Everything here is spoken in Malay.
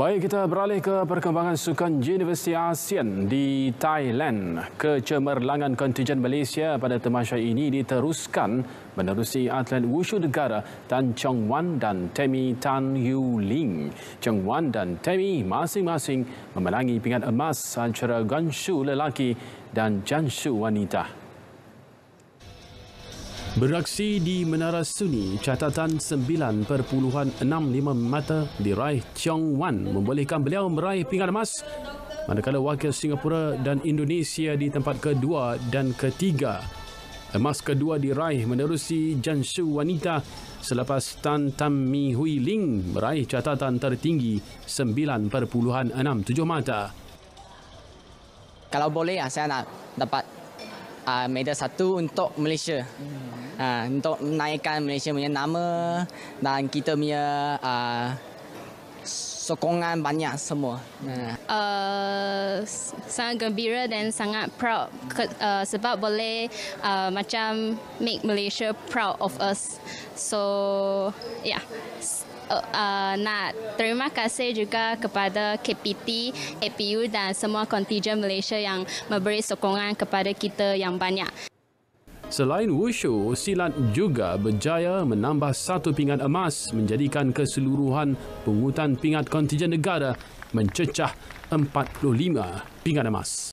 Baik, kita beralih ke perkembangan sukan Universiti ASEAN di Thailand. Kecemerlangan kontijen Malaysia pada temasya ini diteruskan menerusi atlet wushu negara Tan Cheng Wan dan Temi Tan Yu Ling. Cheng Wan dan Temi masing-masing memenangi pingat emas antara Gansu lelaki dan Jansu wanita. Beraksi di Menara Suni, catatan 9.65 mata diraih Cheong Wan membolehkan beliau meraih pingat emas manakala wakil Singapura dan Indonesia di tempat kedua dan ketiga. Emas kedua diraih menerusi Jansu Wanita selepas Tan Tam Mi Hui Ling meraih catatan tertinggi 9.67 mata. Kalau boleh, ah, saya nak dapat uh, ah, medal satu untuk Malaysia. Uh, untuk naikkan Malaysia punya nama dan kita punya uh, sokongan banyak semua. Ha. Uh, sangat gembira dan sangat proud uh, sebab boleh uh, macam make Malaysia proud of us. So, yeah. Uh, uh, nak terima kasih juga kepada KPT, APU dan semua kontijen Malaysia yang memberi sokongan kepada kita yang banyak. Selain Wushu, silat juga berjaya menambah satu pingat emas menjadikan keseluruhan pungutan pingat kontijen negara mencecah 45 pingat emas.